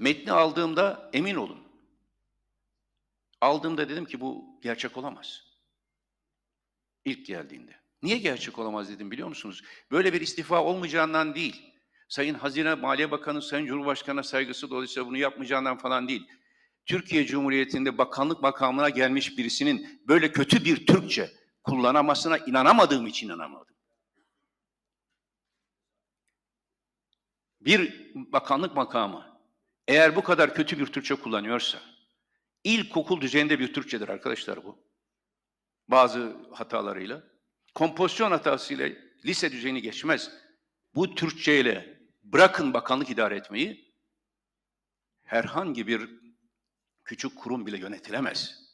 Metni aldığımda emin olun. Aldığımda dedim ki bu gerçek olamaz. İlk geldiğinde. Niye gerçek olamaz dedim biliyor musunuz? Böyle bir istifa olmayacağından değil. Sayın Hazine Maliye Bakanı, Sayın Cumhurbaşkanı'na saygısı dolayısıyla bunu yapmayacağından falan değil. Türkiye Cumhuriyeti'nde bakanlık makamına gelmiş birisinin böyle kötü bir Türkçe kullanamasına inanamadığım için inanamadım. Bir bakanlık makamı eğer bu kadar kötü bir Türkçe kullanıyorsa, ilkokul düzeyinde bir Türkçedir arkadaşlar bu. Bazı hatalarıyla. Kompozisyon hatasıyla lise düzeyini geçmez. Bu Türkçeyle bırakın bakanlık idare etmeyi, herhangi bir küçük kurum bile yönetilemez.